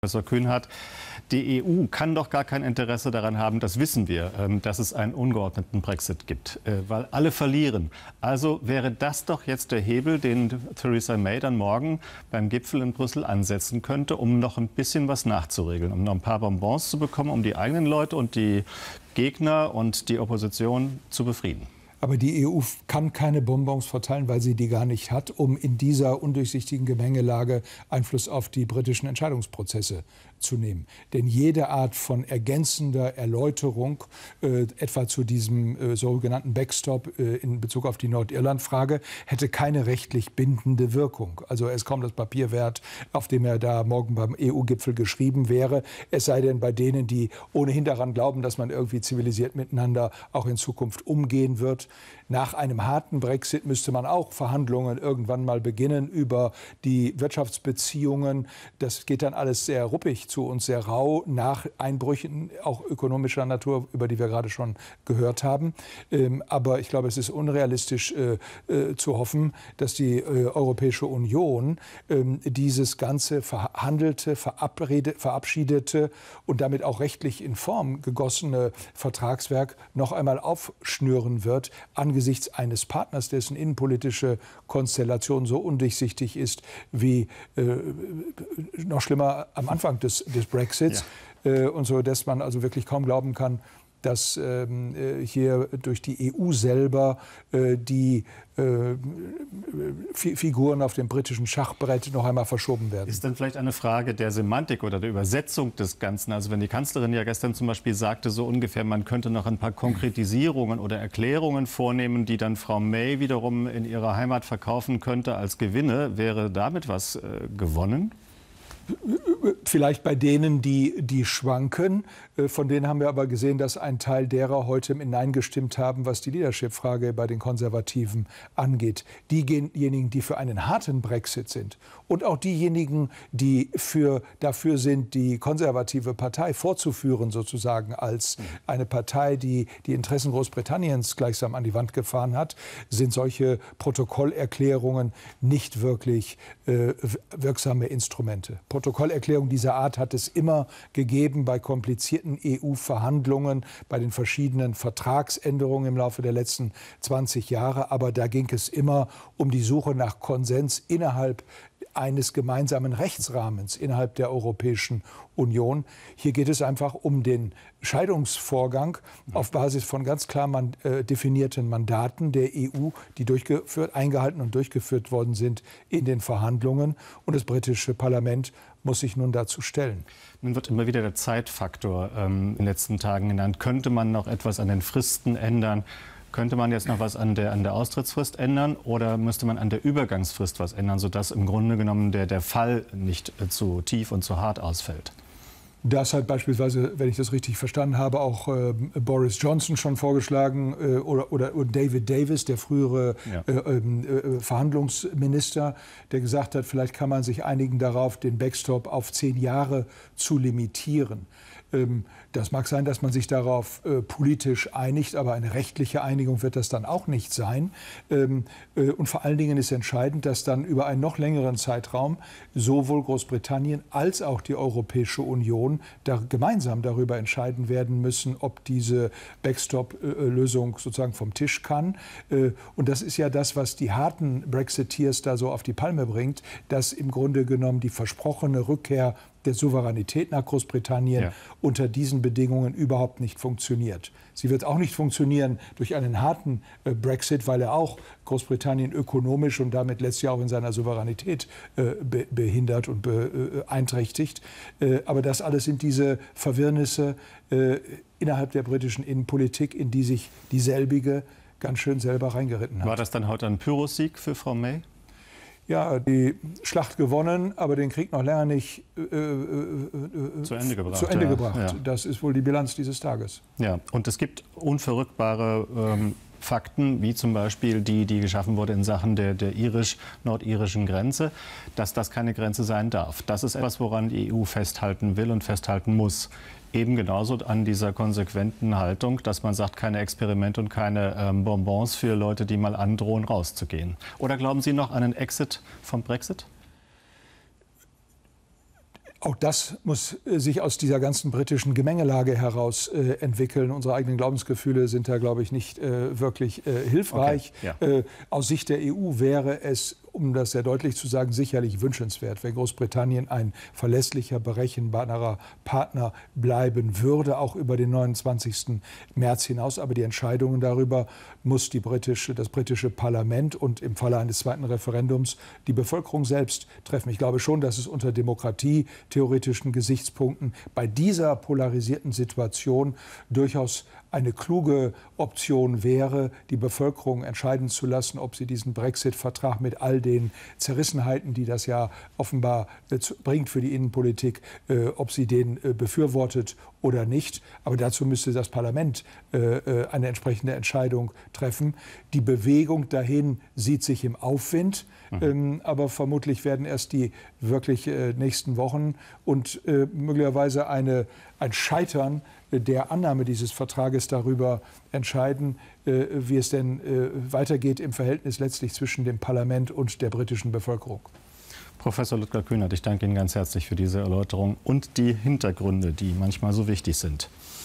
Professor Kühnhardt, die EU kann doch gar kein Interesse daran haben, das wissen wir, ähm, dass es einen ungeordneten Brexit gibt, äh, weil alle verlieren. Also wäre das doch jetzt der Hebel, den Theresa May dann morgen beim Gipfel in Brüssel ansetzen könnte, um noch ein bisschen was nachzuregeln, um noch ein paar Bonbons zu bekommen, um die eigenen Leute und die Gegner und die Opposition zu befrieden. Aber die EU kann keine Bonbons verteilen, weil sie die gar nicht hat, um in dieser undurchsichtigen Gemengelage Einfluss auf die britischen Entscheidungsprozesse zu nehmen. Denn jede Art von ergänzender Erläuterung, äh, etwa zu diesem äh, sogenannten Backstop äh, in Bezug auf die Nordirland-Frage, hätte keine rechtlich bindende Wirkung. Also es kaum das Papier wert, auf dem er da morgen beim EU-Gipfel geschrieben wäre. Es sei denn bei denen, die ohnehin daran glauben, dass man irgendwie zivilisiert miteinander auch in Zukunft umgehen wird, nach einem harten Brexit müsste man auch Verhandlungen irgendwann mal beginnen über die Wirtschaftsbeziehungen. Das geht dann alles sehr ruppig zu und sehr rau nach Einbrüchen, auch ökonomischer Natur, über die wir gerade schon gehört haben. Ähm, aber ich glaube, es ist unrealistisch äh, äh, zu hoffen, dass die äh, Europäische Union ähm, dieses ganze verhandelte, verabschiedete und damit auch rechtlich in Form gegossene Vertragswerk noch einmal aufschnüren wird angesichts eines Partners, dessen innenpolitische Konstellation so undurchsichtig ist wie äh, noch schlimmer am Anfang des, des Brexits ja. äh, und so, dass man also wirklich kaum glauben kann, dass ähm, äh, hier durch die EU selber äh, die äh, Figuren auf dem britischen Schachbrett noch einmal verschoben werden. Ist dann vielleicht eine Frage der Semantik oder der Übersetzung des Ganzen? Also wenn die Kanzlerin ja gestern zum Beispiel sagte, so ungefähr, man könnte noch ein paar Konkretisierungen oder Erklärungen vornehmen, die dann Frau May wiederum in ihrer Heimat verkaufen könnte als Gewinne, wäre damit was äh, gewonnen? Vielleicht bei denen, die, die schwanken. Äh, von denen haben wir aber gesehen, dass ein Teil derer heute im Nein gestimmt haben, was die Leadership-Frage bei den Konservativen angeht. Diejenigen, die für einen harten Brexit sind und auch diejenigen, die für, dafür sind, die konservative Partei vorzuführen, sozusagen als eine Partei, die die Interessen Großbritanniens gleichsam an die Wand gefahren hat, sind solche Protokollerklärungen nicht wirklich äh, wirksame Instrumente. Protokollerklärung dieser Art hat es immer gegeben bei komplizierten EU-Verhandlungen, bei den verschiedenen Vertragsänderungen im Laufe der letzten 20 Jahre. Aber da ging es immer um die Suche nach Konsens innerhalb eines gemeinsamen Rechtsrahmens innerhalb der Europäischen Union. Hier geht es einfach um den Scheidungsvorgang auf Basis von ganz klar man, äh, definierten Mandaten der EU, die durchgeführt, eingehalten und durchgeführt worden sind in den Verhandlungen. Und das britische Parlament muss sich nun dazu stellen. Nun wird immer wieder der Zeitfaktor ähm, in den letzten Tagen genannt. Könnte man noch etwas an den Fristen ändern? Könnte man jetzt noch was an der, an der Austrittsfrist ändern oder müsste man an der Übergangsfrist was ändern, sodass im Grunde genommen der, der Fall nicht äh, zu tief und zu hart ausfällt? Das hat beispielsweise, wenn ich das richtig verstanden habe, auch äh, Boris Johnson schon vorgeschlagen äh, oder, oder, David Davis, der frühere ja. Äh, ähm, äh, Verhandlungsminister, der gesagt hat, vielleicht kann man sich einigen darauf, den Backstop auf zehn Jahre zu limitieren. Ähm, das mag sein, dass man sich darauf äh, politisch einigt, aber eine rechtliche Einigung wird das dann auch nicht sein. Ähm, äh, und vor allen Dingen ist entscheidend, dass dann über einen noch längeren Zeitraum sowohl Großbritannien als auch die Europäische Union da gemeinsam darüber entscheiden werden müssen, ob diese Backstop-Lösung sozusagen vom Tisch kann. Äh, und das ist ja das, was die harten Brexiteers da so auf die Palme bringt, dass im Grunde genommen die versprochene Rückkehr der Souveränität nach Großbritannien ja. unter diesen Bedingungen überhaupt nicht funktioniert. Sie wird auch nicht funktionieren durch einen harten äh, Brexit, weil er auch Großbritannien ökonomisch und damit letztlich auch in seiner Souveränität äh, behindert und beeinträchtigt. Äh, aber das alles sind diese Verwirrnisse innerhalb der britischen Innenpolitik, in die sich dieselbige ganz schön selber reingeritten hat. War das dann heute ein Pyrrhussieg für Frau May? ja, die Schlacht gewonnen, aber den Krieg noch länger nicht äh, äh, äh zu Ende gebracht. Zu Ende ja. gebracht. Ja. Das ist wohl die Bilanz dieses Tages. Ja, und es gibt unverrückbare ähm, Fakten, wie zum Beispiel die, die geschaffen wurde in Sachen der, der irisch-nordirischen Grenze, dass das keine Grenze sein darf. Das ist etwas, woran die EU festhalten will und festhalten muss. Eben genauso an dieser konsequenten Haltung, dass man sagt, keine Experimente und keine ähm, Bonbons für Leute, die mal androhen, rauszugehen. Oder glauben Sie noch an einen Exit vom Brexit? Auch das muss äh, sich aus dieser ganzen britischen Gemengelage heraus äh, entwickeln. Unsere eigenen Glaubensgefühle sind da, glaube ich, nicht äh, wirklich äh, hilfreich. Okay, ja. Äh, aus Sicht der EU wäre es um das sehr deutlich zu sagen, sicherlich wünschenswert, wenn Großbritannien ein verlässlicher, berechenbarer Partner bleiben würde, auch über den 29. März hinaus. Aber die Entscheidungen darüber muss die britische, das britische Parlament und im Falle eines zweiten Referendums die Bevölkerung selbst treffen. Ich glaube schon, dass es unter demokratietheoretischen Gesichtspunkten bei dieser polarisierten Situation durchaus eine kluge Option wäre, die Bevölkerung entscheiden zu lassen, ob sie diesen Brexit-Vertrag mit all den den Zerrissenheiten, die das ja offenbar äh, bringt für die Innenpolitik, äh, ob sie den äh, befürwortet oder nicht. Aber dazu müsste das Parlament eine entsprechende Entscheidung treffen. Die Bewegung dahin sieht sich im Aufwind. Mhm. Ähm, aber vermutlich werden erst die wirklich nächsten Wochen und möglicherweise eine, ein Scheitern äh, der Annahme dieses Vertrages darüber entscheiden, äh, wie es denn äh, weitergeht im Verhältnis letztlich zwischen dem Parlament und der britischen Bevölkerung. Professor Ludger Kühnert, ich danke Ihnen ganz herzlich für diese Erläuterung und die Hintergründe, die manchmal so wichtig sind.